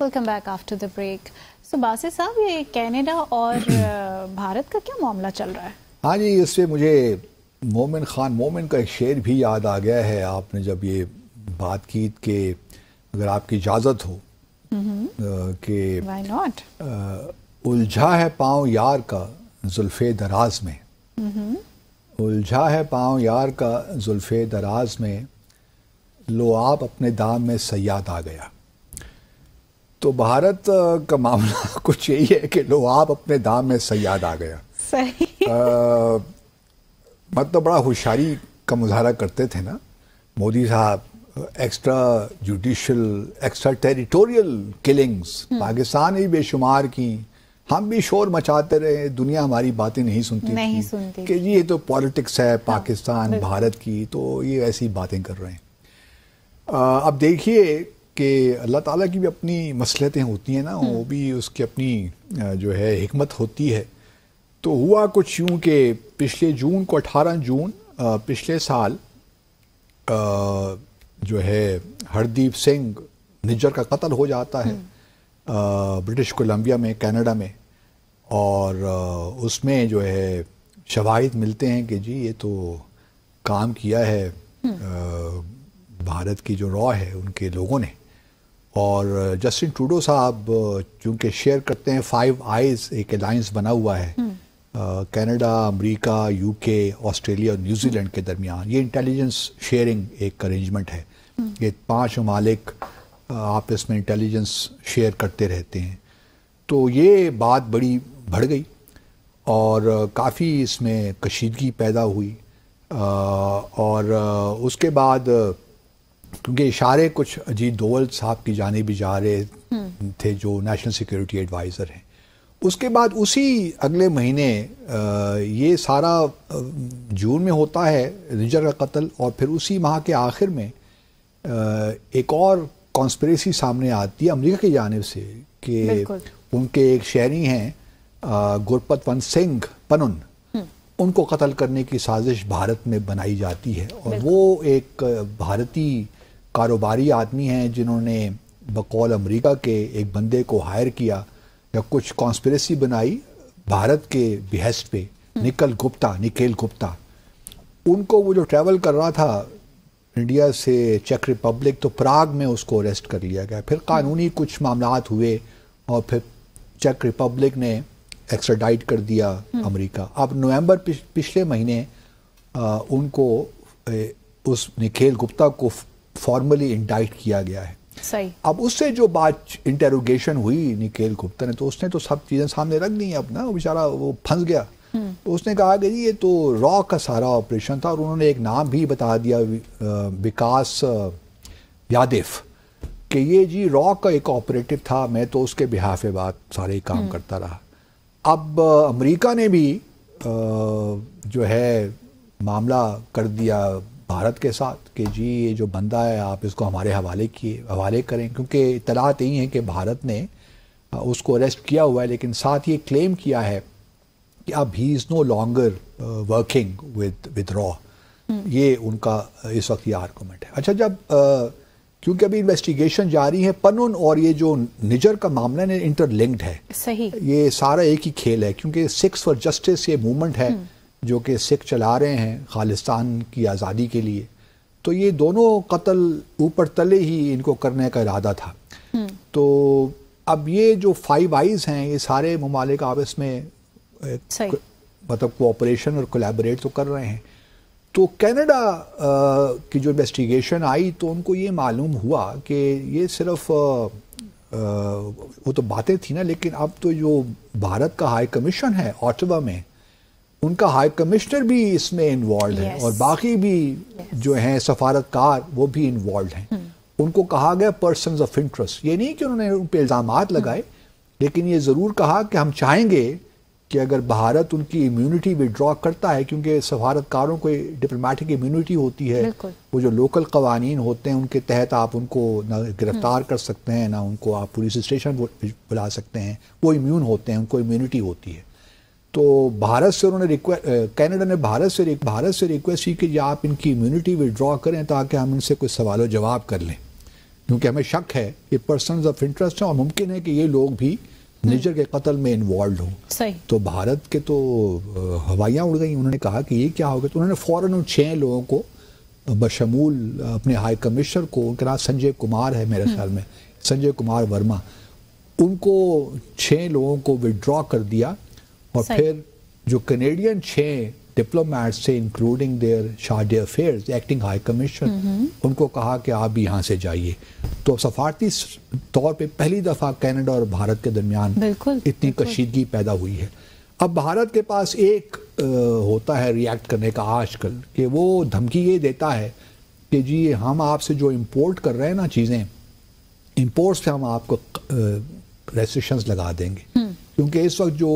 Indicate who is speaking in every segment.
Speaker 1: Welcome back after the break so साहब ये Canada और uh, भारत का क्या मामला चल रहा है हाँ जी इससे मुझे मोमिन खान मोमिन का एक शेर भी याद आ गया है आपने जब ये बात की कि अगर आपकी इजाज़त हो हम्म। कि उलझा है पाँव यार का जुल्फ़े दराज में हम्म। उलझा है पाँव यार का जुल्फ़े दराज में लो आप अपने दाम में सयाद आ गया तो भारत का मामला कुछ यही है कि लो आप अपने दाम में सयाद आ गया सही आ, मतलब बड़ा होशियारी का मुजाहरा करते थे ना मोदी साहब extra judicial extra territorial killings Pakistan ही बेशुमार की हम भी शोर मचाते रहे दुनिया हमारी बातें नहीं सुनती नहीं थी, सुनती कि ये तो पॉलिटिक्स है हाँ, पाकिस्तान भारत की तो ये ऐसी बातें कर रहे हैं आ, अब देखिए कि अल्लाह ताला की भी अपनी मसलतें होती हैं ना वो हम्म। भी उसकी अपनी जो है हमत होती है तो हुआ कुछ यूँ कि पिछले जून को अठारह जून पिछले साल जो है हरदीप सिंह निज्जर का कत्ल हो जाता है हम्म। ब्रिटिश कोलंबिया में कनाडा में और उसमें जो है शवाहिद मिलते हैं कि जी ये तो काम किया है हम्म। भारत की जो रॉ है उनके लोगों ने और जस्टिन ट्रूडो साहब चूंकि शेयर करते हैं फाइव आईज़ एक अलायंस बना हुआ है हम्म। कनाडा अमेरिका यूके ऑस्ट्रेलिया और न्यूजीलैंड के दरमियान ये इंटेलिजेंस शेयरिंग एक अरेंजमेंट है हम्म। ये पांच ममालिक आपस में इंटेलिजेंस शेयर करते रहते हैं तो ये बात बड़ी बढ़ गई और काफ़ी इसमें कशीदगी पैदा हुई और उसके बाद क्योंकि इशारे कुछ अजीत दोवल साहब की जाने भी जा रहे थे जो नेशनल सिक्योरिटी एडवाइज़र हैं उसके बाद उसी अगले महीने ये सारा जून में होता है रिजर का कत्ल और फिर उसी माह के आखिर में एक और कॉन्स्परेसी सामने आती है अमेरिका की जानब से कि उनके एक शहरी हैं गुरपतवंत सिंह पनुन हम्म। उनको कत्ल करने की साजिश भारत में बनाई जाती है और वो एक भारतीय कारोबारी आदमी हैं जिन्होंने बकौल अमेरिका के एक बंदे को हायर किया या कुछ कॉन्स्परेसी बनाई भारत के बिहेस्ट पे हम्म। निकल गुप्ता निकेल गुप्ता उनको वो जो ट्रैवल कर रहा था इंडिया से चेक रिपब्लिक तो प्राग में उसको अरेस्ट कर लिया गया फिर कानूनी हम्म। कुछ मामला हुए और फिर चेक रिपब्लिक ने एक्सट्राडाइट कर दिया हम्म। अमेरिका अब नवंबर पिछ, पिछले महीने आ, उनको ए, उस निखेल गुप्ता को फॉर्मली इंडाइट किया गया है सही अब उससे जो बात इंटेरोगेशन हुई निकेल गुप्ता ने तो उसने तो सब चीज़ें सामने रख दी अपना बेचारा वो फंस गया हम्म। तो उसने कहा कि ये तो रॉ का सारा ऑपरेशन था और उन्होंने एक नाम भी बता दिया विकास यादिव कि ये जी रॉ का एक ऑपरेटिव था मैं तो उसके बिहाफे पे बात सारे काम हम्म। करता रहा अब अमेरिका ने भी जो है मामला कर दिया भारत के साथ कि जी ये जो बंदा है आप इसको हमारे हवाले किए हवाले करें क्योंकि इतलात यही है कि भारत ने उसको अरेस्ट किया हुआ है लेकिन साथ ये क्लेम किया है कि अब he is no longer working with with रॉ ये उनका इस वक्त ये आर्गूमेंट है अच्छा जब क्योंकि अभी इन्वेस्टिगेशन जारी है पनुन और ये जो निजर का मामला है इंटरलिंक्ड है सही ये सारा एक ही खेल है क्योंकि सिक्स फॉर जस्टिस ये मूवमेंट है हुँ. हम्म। जो कि सिख चला रहे हैं खालिस्तान की आज़ादी के लिए तो ये दोनों कत्ल ऊपर तले ही इनको करने का इरादा था हम्म। तो अब ये जो फाइव आइज हैं ये सारे ममालिक आपस में मतलब कोऑपरेशन और कोलेबरेट तो कर रहे हैं तो कनाडा की जो इन्वेस्टिगेशन आई तो उनको ये मालूम हुआ कि ये सिर्फ आ, आ, वो तो बातें थी ना लेकिन अब तो जो भारत का हाई कमीशन है ऑटवा में उनका हाई कमिश्नर भी इसमें इन्वॉल्व yes. है और बाकी भी yes. जो हैं सफारतकार वो भी इन्वॉल्व हैं hmm. उनको कहा गया पर्सन ऑफ इंटरेस्ट ये नहीं कि उन्होंने उन पर इल्ज़ाम hmm. लगाए hmm. लेकिन ये ज़रूर कहा कि हम चाहेंगे कि अगर भारत उनकी इम्यूनिटी विड्रॉ करता है क्योंकि सफारतकारों को डिप्लोमेटिक इम्यूनिटी होती है वो जो लोकल कवानीन होते हैं उनके तहत आप उनको ना गिरफ्तार hmm. कर सकते हैं ना उनको आप पुलिस स्टेशन बुला सकते हैं वो इम्यून होते हैं उनको इम्यूनिटी होती है तो भारत से उन्होंने रिक्वेस्ट कनाडा ने भारत से भारत से रिक्वेस्ट की कि आप इनकी इम्यूनिटी विदड्रॉ करें ताकि हम इनसे कुछ सवाल जवाब कर लें क्योंकि हमें शक है कि पर्सन ऑफ इंटरेस्ट हैं और मुमकिन है कि ये लोग भी निजर हम्म। के कत्ल में इन्वॉल्व हों तो भारत के तो हवाइयाँ उड़ गई उन्होंने कहा कि ये क्या होगा तो उन्होंने फ़ौरन उन छः लोगों को बशमूल अपने हाई कमिश्नर को उनके नाम संजय कुमार है मेरे हम्म। ख्याल में संजय कुमार वर्मा उनको छः लोगों को विदड्रॉ कर दिया और फिर जो कनेडियन छः डिप्लोमैट्स थे including their chargé d'affaires acting high commission उनको कहा कि आप भी यहाँ से जाइए तो सफारती तौर पे पहली दफ़ा कनाडा और भारत के दरमियान इतनी कशीदगी पैदा हुई है अब भारत के पास एक आ, होता है रिएक्ट करने का आजकल कि वो धमकी ये देता है कि जी हम आपसे जो इम्पोर्ट कर रहे हैं ना चीज़ें इम्पोर्ट्स पे हम आपको रेस्ट्रिक्शंस लगा देंगे हम्म। क्योंकि इस वक्त जो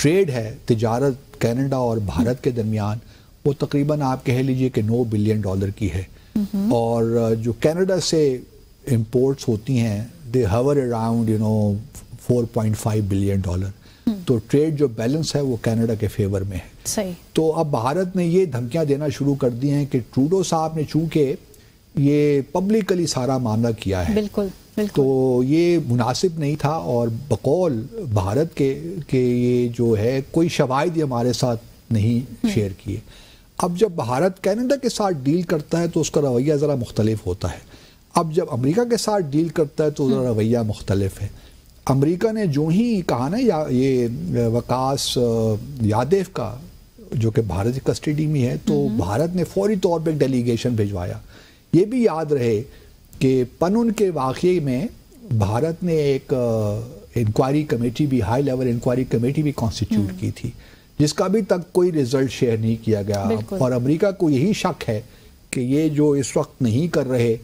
Speaker 1: ट्रेड है तजारत कनाडा और भारत के दरमियान वो तकरीबन आप कह लीजिए कि नौ बिलियन डॉलर की है और जो कनाडा से इम्पोर्ट्स होती हैं they hover around you know 4.5 billion dollar तो ट्रेड जो बैलेंस है वो कनाडा के फेवर में है सही तो अब भारत ने ये धमकियां देना शुरू कर दी हैं कि ट्रूडो साहब ने चूंकि ये पब्लिकली सारा मामला किया है बिल्कुल तो ये मुनासिब नहीं था और बकौल भारत के के ये जो है कोई शवाद हमारे साथ नहीं हम्म। शेयर किए अब जब भारत कैनेडा के साथ डील करता है तो उसका रवैया ज़रा मुख्तलिफ होता है अब जब अमेरिका के साथ डील करता है तो उसका हम्म। रवैया मुख्तलिफ है अमेरिका ने जो ही कहा ना या ये वकास यादेव का जो कि भारत की कस्टडी में है तो हम्म। भारत ने फौरी तौर पर एक डेलीगेशन भिजवाया ये भी याद रहे कि पनून के वाक़े में भारत ने एक इंक्वायरी कमेटी भी हाई लेवल इंक्वायरी कमेटी भी कॉन्स्टिट्यूट हम्म। की थी जिसका भी तक कोई रिजल्ट शेयर नहीं किया गया और अमेरिका को यही शक है कि ये जो इस वक्त नहीं कर रहे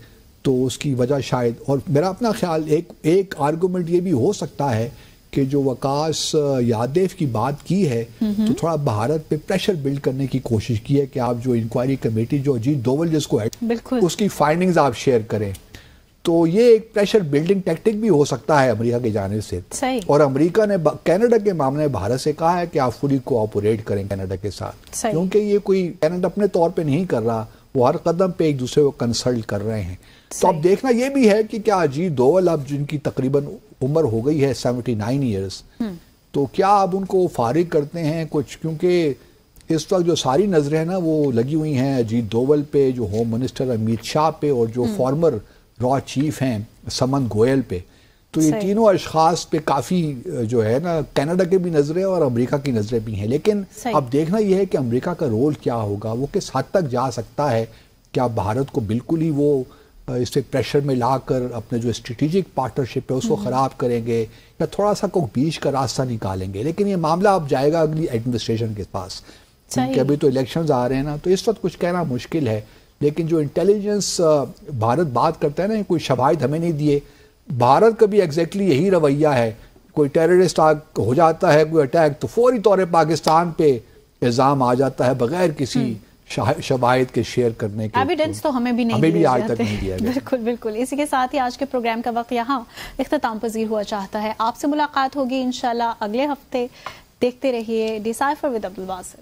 Speaker 1: तो उसकी वजह शायद और मेरा अपना ख्याल एक एक आर्गूमेंट ये भी हो सकता है कि जो वकास यादेव की बात की है तो थोड़ा भारत पे प्रेशर बिल्ड करने की कोशिश की है कि आप जो इंक्वायरी कमेटी जो अजीत दोवल जिसको है उसकी फाइंडिंग्स आप शेयर करें तो ये एक प्रेशर बिल्डिंग टैक्टिक भी हो सकता है अमेरिका के जाने से और अमेरिका ने कनाडा के मामले में भारत से कहा है कि आप फुली कोऑपरेट करें कनाडा के साथ क्योंकि ये कोई कनाडा अपने तौर पे नहीं कर रहा वो हर कदम पे एक दूसरे को कंसल्ट कर रहे हैं तो अब देखना यह भी है कि क्या अजीत दोवल अब जिनकी तकरीबन उम्र हो गई है सेवेंटी नाइन ईयर्स तो क्या अब उनको फारिग करते हैं कुछ क्योंकि इस वक्त जो सारी नज़रें हैं ना वो लगी हुई हैं अजीत दोवल पे जो होम मिनिस्टर अमित शाह पे और जो फॉर्मर रॉ चीफ हैं समन गोयल पे तो ये तीनों अशखास पे काफ़ी जो है ना कनाडा के भी नज़रें और अमेरिका की नज़रें भी हैं लेकिन अब देखना यह है कि अमेरिका का रोल क्या होगा वो किस हद तक जा सकता है क्या भारत को बिल्कुल ही वो इसे प्रेशर में लाकर अपने जो स्ट्रेटिजिक पार्टनरशिप है उसको हम्म। ख़राब करेंगे या थोड़ा सा कोई बीच का रास्ता निकालेंगे लेकिन ये मामला अब जाएगा अगली एडमिनिस्ट्रेशन के पास क्योंकि अभी तो इलेक्शंस आ रहे हैं ना तो इस वक्त कुछ कहना मुश्किल है लेकिन जो इंटेलिजेंस भारत बात करता है ना कोई शबाइद हमें नहीं दिए भारत का भी एग्जैक्टली यही रवैया है कोई टेररिस्ट हो जाता है कोई अटैक तो फौरी तौर पर पाकिस्तान पे इल्ज़ाम आ जाता है बगैर किसी हम्म। शवायद के शेयर करने के एविडेंस तो हमें भी नहीं हमें भी आज तक नहीं दिया गया बिल्कुल बिल्कुल इसी के साथ ही आज के प्रोग्राम का वक्त यहाँ इख्ताम पजीर हुआ चाहता है आपसे मुलाकात होगी इनशाला अगले हफ्ते देखते रहिए डिसाइफर विद अब्दुल वासिफ